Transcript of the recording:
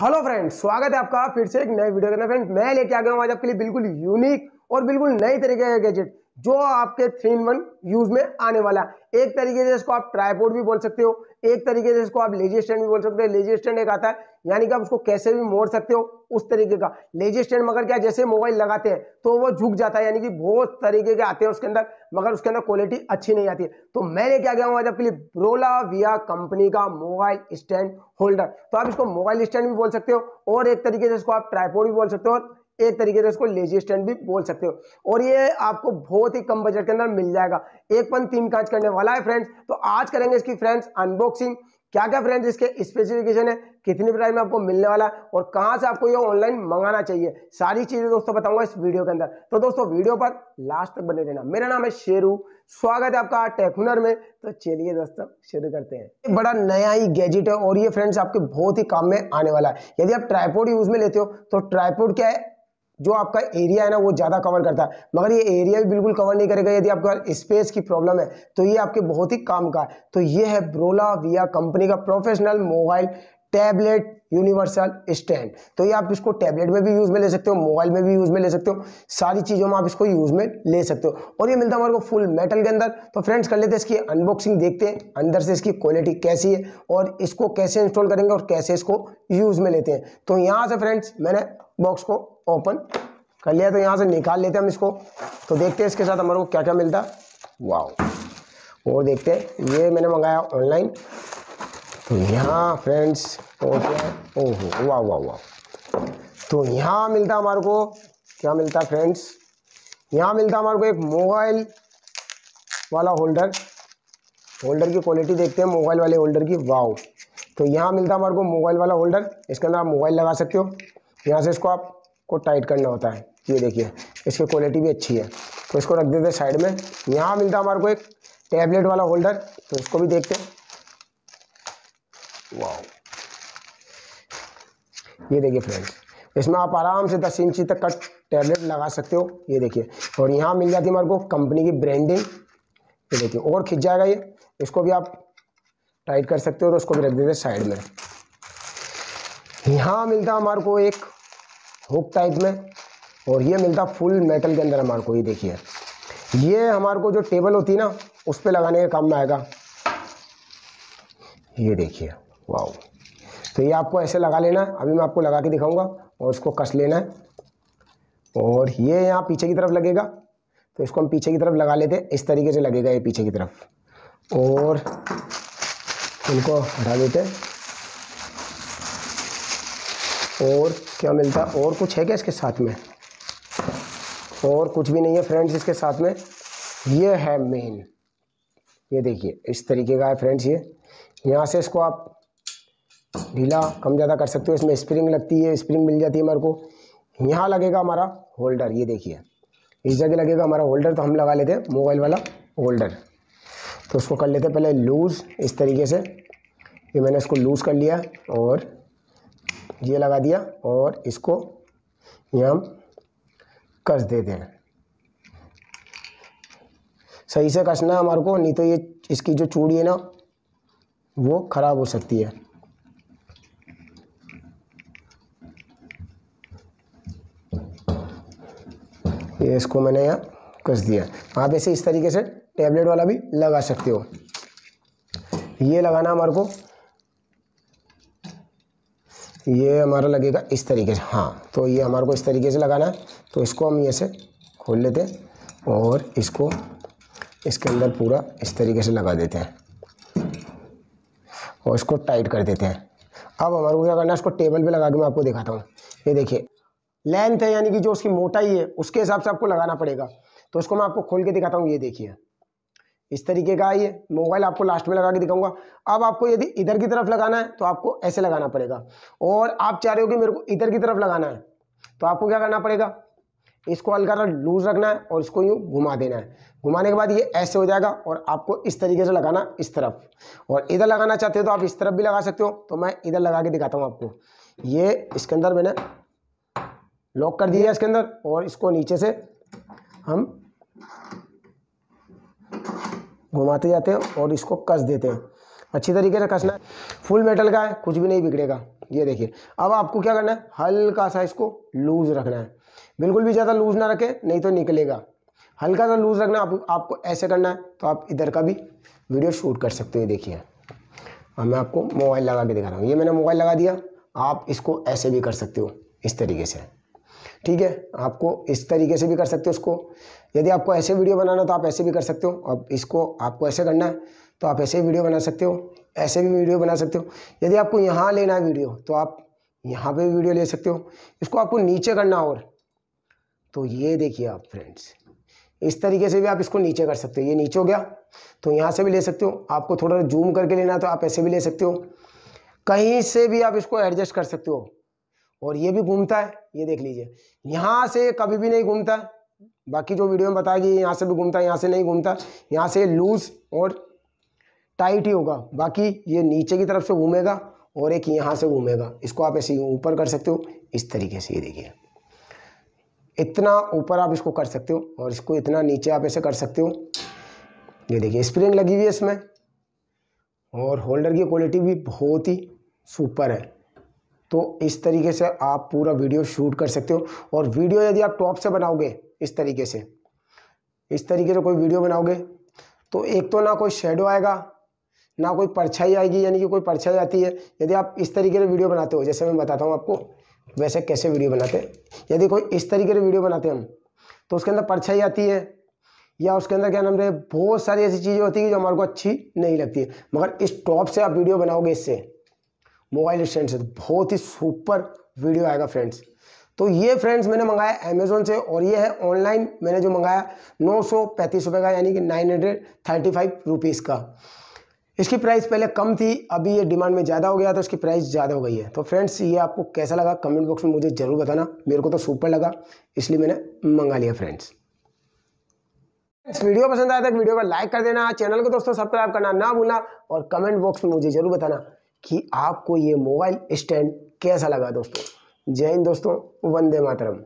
hello friends स्वागत है आपका फिर से एक नए वीडियो के अंदर फ्रेंड्स मैं लेके आ गया हूँ आज आपके लिए बिल्कुल यूनिक और बिल्कुल नए तरीके का गैजेट जो आपके थ्री इन वन यूज में आने वाला एक तरीके से इसको आप ट्राईपोर्ट भी बोल सकते हो एक तरीके से इसको आप लेजी स्टैंड भी बोल सकते हो लेजी स्टैंड एक आता है यानी कि आप उसको कैसे भी मोड़ सकते हो उस तरीके का लेजी स्टैंड मगर क्या जैसे मोबाइल लगाते हैं तो वो झुक जाता है यानी कि बहुत तरीके के आते हैं उसके अंदर मगर उसके अंदर क्वालिटी अच्छी नहीं आती तो मैंने क्या किया आज आपके लिए ब्रोला विया कंपनी का मोबाइल स्टैंड होल्डर तो आप इसको मोबाइल स्टैंड भी बोल सकते हो और एक तरीके से इसको आप ट्राईपोर्ड भी बोल सकते हो एक तरीके से इसको लेजी स्टैंड भी बोल सकते हो और ये आपको बहुत ही कम बजट के अंदर मिल जाएगा एक पन तीन कांच करने वाला है फ्रेंड्स तो आज करेंगे इसकी फ्रेंड्स अनबॉक्सिंग क्या क्या फ्रेंड्स इसके स्पेसिफिकेशन है कितनी प्राइस में आपको मिलने वाला है और कहां से आपको ये ऑनलाइन मंगाना चाहिए सारी चीज़ें दोस्तों बताऊंगा इस वीडियो के अंदर तो दोस्तों वीडियो पर लास्ट तक बने रहना मेरा नाम है शेरू स्वागत है आपका टेकुनर में तो चलिए दोस्तों शुरू करते हैं बड़ा नया ही गैजेट है और ये फ्रेंड्स आपके बहुत ही काम में आने वाला है यदि आप ट्राईपोर्ड यूज़ में लेते हो तो ट्राईपोर्ड क्या है जो आपका एरिया है ना वो ज़्यादा कवर करता है मगर ये एरिया भी बिल्कुल कवर नहीं करेगा यदि आपके स्पेस की प्रॉब्लम है तो ये आपके बहुत ही काम का है तो ये है ब्रोला विया कंपनी का professional mobile tablet universal stand तो ये आप इसको टैबलेट में भी यूज़ में ले सकते हो मोबाइल में भी यूज़ में ले सकते हो सारी चीज़ों में आप इसको यूज़ में ले सकते हो और ये मिलता है हमारे को फुल मेटल के अंदर तो फ्रेंड्स कर लेते हैं इसकी अनबॉक्सिंग देखते हैं अंदर से इसकी क्वालिटी कैसी है और इसको कैसे इंस्टॉल करेंगे और कैसे इसको यूज़ में लेते हैं तो यहाँ से फ्रेंड्स मैंने बॉक्स को ओपन कर लिया तो यहाँ से निकाल लेते हैं हम इसको तो देखते हैं इसके साथ हमारे को क्या क्या मिलता वाओ और देखते हैं ये मैंने मंगाया ऑनलाइन तो यहाँ फ्रेंड्स ओके ओहो वाह वाह वाह तो यहाँ मिलता हमारे को क्या मिलता फ्रेंड्स यहाँ मिलता हमारे को एक मोबाइल वाला होल्डर होल्डर की क्वालिटी देखते हैं मोबाइल वाले होल्डर की वाओ तो यहाँ मिलता हमारे को मोबाइल वाला होल्डर इसके अंदर आप मोबाइल लगा सकते हो यहाँ से इसको आप को टाइट करना होता है ये देखिए इसकी क्वालिटी भी अच्छी है तो इसको रख देते साइड में यहाँ मिलता हमारे को एक टैबलेट वाला होल्डर तो इसको भी देखते हैं वाह ये देखिए फ्रेंड्स इसमें आप आराम से दस इंची तक का टैबलेट लगा सकते हो ये देखिए और यहाँ मिल जाती है हमारे को कंपनी की ब्रांडिंग ये देखिए और खिंच जाएगा ये इसको भी आप टाइट कर सकते हो और उसको भी रख देते साइड में यहाँ मिलता हमारे को एक हुक टाइप में और ये मिलता फुल मेटल के अंदर हमारे को ये देखिए ये हमारे को जो टेबल होती है ना उस पर लगाने के काम में आएगा ये देखिए वाओ तो ये आपको ऐसे लगा लेना है अभी मैं आपको लगा के दिखाऊंगा और इसको कस लेना है और ये यहाँ पीछे की तरफ लगेगा तो इसको हम पीछे की तरफ लगा लेते हैं इस तरीके से लगेगा ये पीछे की तरफ और इनको हटा देते हैं और क्या मिलता है और कुछ है क्या इसके साथ में और कुछ भी नहीं है फ्रेंड्स इसके साथ में ये है मेन ये देखिए इस तरीके का है फ्रेंड्स ये यहाँ से इसको आप ढीला कम ज़्यादा कर सकते हो इसमें स्प्रिंग लगती है स्प्रिंग मिल जाती है हमारे को यहाँ लगेगा हमारा होल्डर ये देखिए इस जगह लगेगा हमारा होल्डर तो हम लगा लेते हैं मोबाइल वाला होल्डर तो उसको कर लेते हैं पहले लूज़ इस तरीके से ये मैंने इसको लूज़ कर लिया और ये लगा दिया और इसको ये हम कस दे हैं सही से कसना है हमारे को नहीं तो ये इसकी जो चूड़ी है ना वो ख़राब हो सकती है ये इसको मैंने यहाँ कस दिया आप ऐसे इस तरीके से टैबलेट वाला भी लगा सकते हो ये लगाना हमारे को ये हमारा लगेगा इस तरीके से हाँ तो ये हमारे को इस तरीके से लगाना है तो इसको हम ये से खोल लेते हैं और इसको इसके अंदर पूरा इस तरीके से लगा देते हैं और इसको टाइट कर देते हैं अब हमारे को क्या करना है इसको टेबल पे लगा के मैं आपको दिखाता हूँ ये देखिए लेंथ है यानी कि जो उसकी मोटाई है उसके हिसाब से आपको लगाना पड़ेगा तो उसको मैं आपको खोल के दिखाता हूँ ये देखिए इस तरीके का ये मोबाइल आपको लास्ट में लगा के दिखाऊंगा अब आपको यदि इधर की तरफ लगाना है तो आपको ऐसे लगाना पड़ेगा और आप चाह रहे हो कि मेरे को इधर की तरफ लगाना है तो आपको क्या करना पड़ेगा इसको हल्का लूज रखना है और इसको यूँ घुमा देना है घुमाने के बाद ये ऐसे हो जाएगा और आपको इस तरीके से लगाना इस तरफ और इधर लगाना चाहते हो तो आप इस तरफ भी लगा सकते हो तो मैं इधर लगा के दिखाता हूँ आपको ये इसके अंदर मैंने लॉक कर दिया इसके अंदर और इसको नीचे से हम घुमाते जाते हैं और इसको कस देते हैं अच्छी तरीके से कसना है फुल मेटल का है कुछ भी नहीं बिगड़ेगा ये देखिए अब आपको क्या करना है हल्का सा इसको लूज़ रखना है बिल्कुल भी ज़्यादा लूज़ ना रखें नहीं तो निकलेगा हल्का सा लूज़ रखना आप, आपको ऐसे करना है तो आप इधर का भी वीडियो शूट कर सकते हो देखिए अब मैं आपको मोबाइल लगा के दिखा रहा हूँ ये मैंने मोबाइल लगा दिया आप इसको ऐसे भी कर सकते हो इस तरीके से ठीक है आपको इस तरीके से भी कर सकते हो उसको यदि आपको ऐसे वीडियो बनाना तो आप ऐसे भी कर सकते हो अब इसको आपको ऐसे करना है तो आप ऐसे वीडियो बना सकते हो ऐसे भी वीडियो बना सकते हो यदि आपको यहाँ लेना है वीडियो तो आप यहाँ पर भी वीडियो ले सकते हो इसको आपको नीचे करना और तो ये देखिए आप फ्रेंड्स इस तरीके से भी आप इसको नीचे कर सकते हो ये नीचे हो गया तो यहाँ से भी ले सकते हो आपको थोड़ा जूम करके लेना है तो आप ऐसे भी ले सकते हो कहीं से भी आप इसको एडजस्ट कर सकते हो और ये भी घूमता है ये देख लीजिए यहाँ से कभी भी नहीं घूमता है बाकी जो वीडियो में बताया कि यहाँ से भी घूमता है यहाँ से नहीं घूमता यहाँ से लूज और टाइट ही होगा बाकी ये नीचे की तरफ से घूमेगा और एक यहाँ से घूमेगा इसको आप ऐसे ऊपर कर सकते हो इस तरीके से ये देखिए इतना ऊपर आप इसको कर सकते हो और इसको इतना नीचे आप ऐसे कर सकते हो ये देखिए स्प्रिंग लगी हुई है इसमें और होल्डर की क्वालिटी भी बहुत ही सुपर है तो इस तरीके से आप पूरा वीडियो शूट कर सकते हो और वीडियो यदि आप टॉप से बनाओगे इस तरीके से इस तरीके से कोई वीडियो बनाओगे तो एक तो ना कोई शेडो आएगा ना कोई परछाई आएगी यानी कि कोई परछाई आती है यदि आप इस तरीके से वीडियो बनाते हो जैसे मैं बताता हूँ आपको वैसे कैसे वीडियो बनाते हैं यदि कोई इस तरीके से वीडियो बनाते हैं हम तो उसके अंदर परछाई आती है या उसके अंदर क्या नाम रहे बहुत सारी ऐसी चीज़ें होती हैं जो हमारे को अच्छी नहीं लगती है मगर इस टॉप से आप वीडियो बनाओगे इससे मोबाइल स्टैंड से बहुत ही सुपर वीडियो आएगा फ्रेंड्स तो ये फ्रेंड्स मैंने मंगाया अमेजोन से और ये है ऑनलाइन मैंने जो मंगाया नौ सौ पैंतीस रुपये का यानी कि nine hundred thirty five rupees का इसकी प्राइस पहले कम थी अभी ये डिमांड में ज़्यादा हो गया तो इसकी प्राइस ज़्यादा हो गई है तो फ्रेंड्स ये आपको कैसा लगा कमेंट बॉक्स में मुझे ज़रूर बताना मेरे को तो सुपर लगा इसलिए मैंने मंगा लिया फ्रेंड्स वीडियो पसंद आया तो वीडियो को लाइक कर देना चैनल को दोस्तों सब्सक्राइब करना ना भूलना और कमेंट बॉक्स में मुझे ज़रूर बताना कि आपको ये मोबाइल स्टैंड कैसा लगा दोस्तों जय हिंद दोस्तों वंदे मातरम